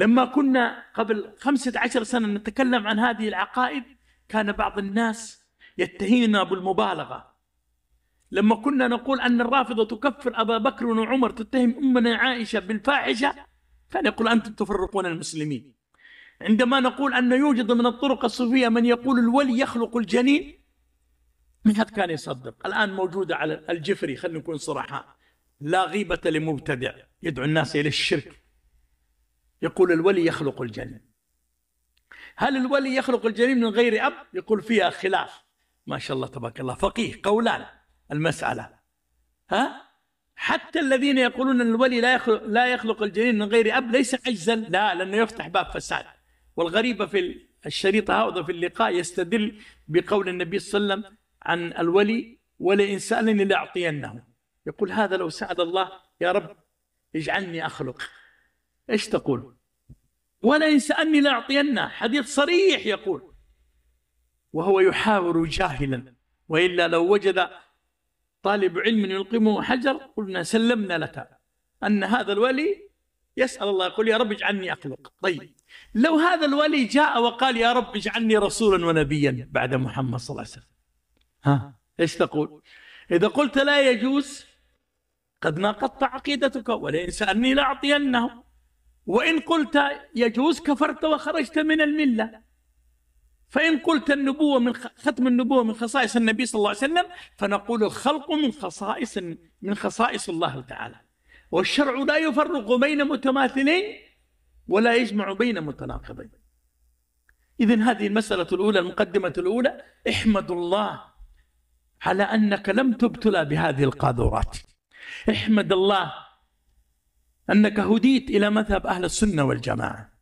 لما كنا قبل خمسة عشر سنة نتكلم عن هذه العقائد كان بعض الناس يتهيننا بالمبالغة لما كنا نقول أن الرافضة تكفر أبا بكر وعمر تتهم أمنا عائشة بالفاحشة كان يقول أنتم تفرقون المسلمين عندما نقول أن يوجد من الطرق الصوفية من يقول الولي يخلق الجنين من هذا كان يصدق الآن موجودة على الجفري خلينا نكون صرحاء لا غيبة لمبتدع يدعو الناس إلى الشرك يقول الولي يخلق الجنين هل الولي يخلق الجنين من غير أب يقول فيها خلاف ما شاء الله تبارك الله فقيه قولان المسألة ها حتى الذين يقولون أن الولي لا يخلق, لا يخلق الجنين من غير أب ليس عجزا لا لأنه يفتح باب فساد والغريبة في الشريط هذا في اللقاء يستدل بقول النبي صلى الله عليه وسلم عن الولي ولئن سألني لأعطينه يقول هذا لو سعد الله يا رب اجعلني أخلق ايش تقول ولئن اني لأعطينه حديث صريح يقول وهو يحاور جاهلا وإلا لو وجد طالب علم يلقمه حجر قلنا سلمنا لك أن هذا الولي يسأل الله يقول يا رب اجعلني أخلق طيب لو هذا الولي جاء وقال يا رب اجعلني رسولا ونبيا بعد محمد صلى الله عليه وسلم ها ايش تقول إذا قلت لا يجوز قد ناقضت عقيدتك ولئن سألني لأعطينه وإن قلت يجوز كفرت وخرجت من الملة فإن قلت النبوة من ختم النبوة من خصائص النبي صلى الله عليه وسلم فنقول الخلق من خصائص من خصائص الله تعالى والشرع لا يفرق بين متماثلين ولا يجمع بين متناقضين إذا هذه المسألة الأولى المقدمة الأولى احمد الله على أنك لم تبتلى بهذه القاذورات احمد الله انك هديت الى مذهب اهل السنه والجماعه